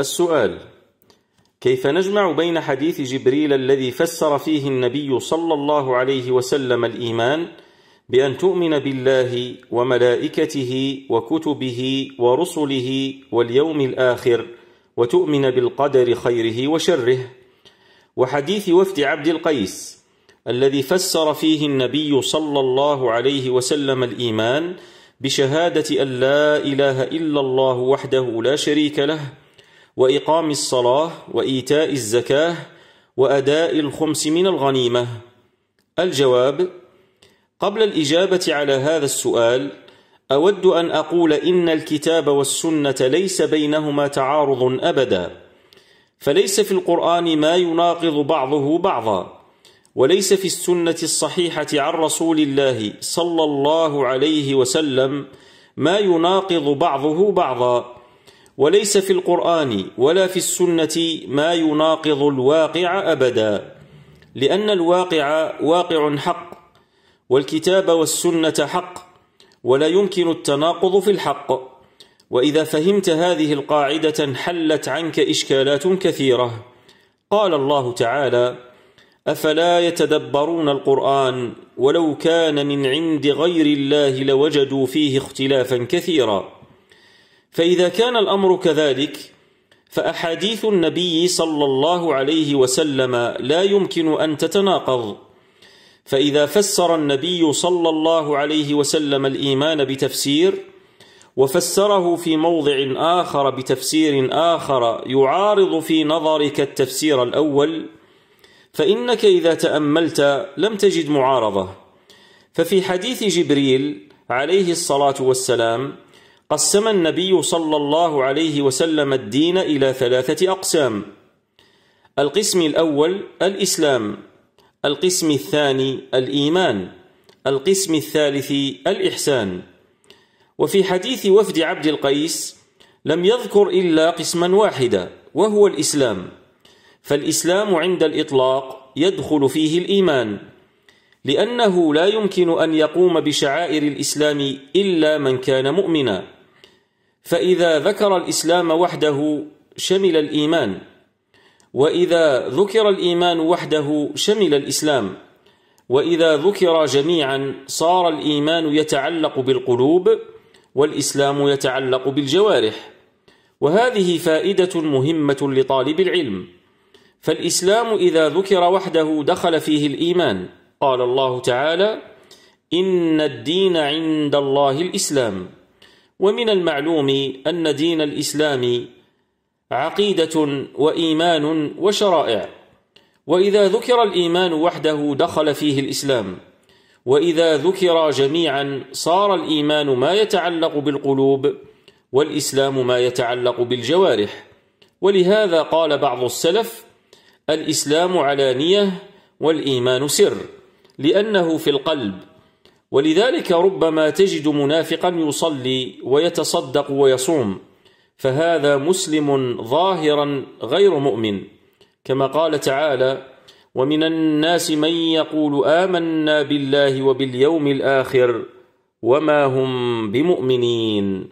السؤال كيف نجمع بين حديث جبريل الذي فسر فيه النبي صلى الله عليه وسلم الإيمان بأن تؤمن بالله وملائكته وكتبه ورسله واليوم الآخر وتؤمن بالقدر خيره وشره وحديث وفد عبد القيس الذي فسر فيه النبي صلى الله عليه وسلم الإيمان بشهادة أن لا إله إلا الله وحده لا شريك له وإقام الصلاة وإيتاء الزكاة وأداء الخمس من الغنيمة الجواب قبل الإجابة على هذا السؤال أود أن أقول إن الكتاب والسنة ليس بينهما تعارض أبدا فليس في القرآن ما يناقض بعضه بعضا وليس في السنة الصحيحة عن رسول الله صلى الله عليه وسلم ما يناقض بعضه بعضا وليس في القرآن ولا في السنة ما يناقض الواقع أبدا لأن الواقع واقع حق والكتاب والسنة حق ولا يمكن التناقض في الحق وإذا فهمت هذه القاعدة انحلت عنك إشكالات كثيرة قال الله تعالى أفلا يتدبرون القرآن ولو كان من عند غير الله لوجدوا فيه اختلافا كثيرا فإذا كان الأمر كذلك فأحاديث النبي صلى الله عليه وسلم لا يمكن أن تتناقض فإذا فسر النبي صلى الله عليه وسلم الإيمان بتفسير وفسره في موضع آخر بتفسير آخر يعارض في نظرك التفسير الأول فإنك إذا تأملت لم تجد معارضة ففي حديث جبريل عليه الصلاة والسلام قسم النبي صلى الله عليه وسلم الدين إلى ثلاثة أقسام القسم الأول الإسلام القسم الثاني الإيمان القسم الثالث الإحسان وفي حديث وفد عبد القيس لم يذكر إلا قسما واحدا وهو الإسلام فالإسلام عند الإطلاق يدخل فيه الإيمان لأنه لا يمكن أن يقوم بشعائر الإسلام إلا من كان مؤمناً فإذا ذكر الإسلام وحده شمل الإيمان وإذا ذكر الإيمان وحده شمل الإسلام وإذا ذكر جميعا صار الإيمان يتعلق بالقلوب والإسلام يتعلق بالجوارح وهذه فائدة مهمة لطالب العلم فالإسلام إذا ذكر وحده دخل فيه الإيمان قال الله تعالى إن الدين عند الله الإسلام ومن المعلوم أن دين الإسلام عقيدة وإيمان وشرائع وإذا ذكر الإيمان وحده دخل فيه الإسلام وإذا ذكر جميعا صار الإيمان ما يتعلق بالقلوب والإسلام ما يتعلق بالجوارح ولهذا قال بعض السلف الإسلام علانية والإيمان سر لأنه في القلب ولذلك ربما تجد منافقا يصلي ويتصدق ويصوم فهذا مسلم ظاهرا غير مؤمن كما قال تعالى ومن الناس من يقول آمنا بالله وباليوم الآخر وما هم بمؤمنين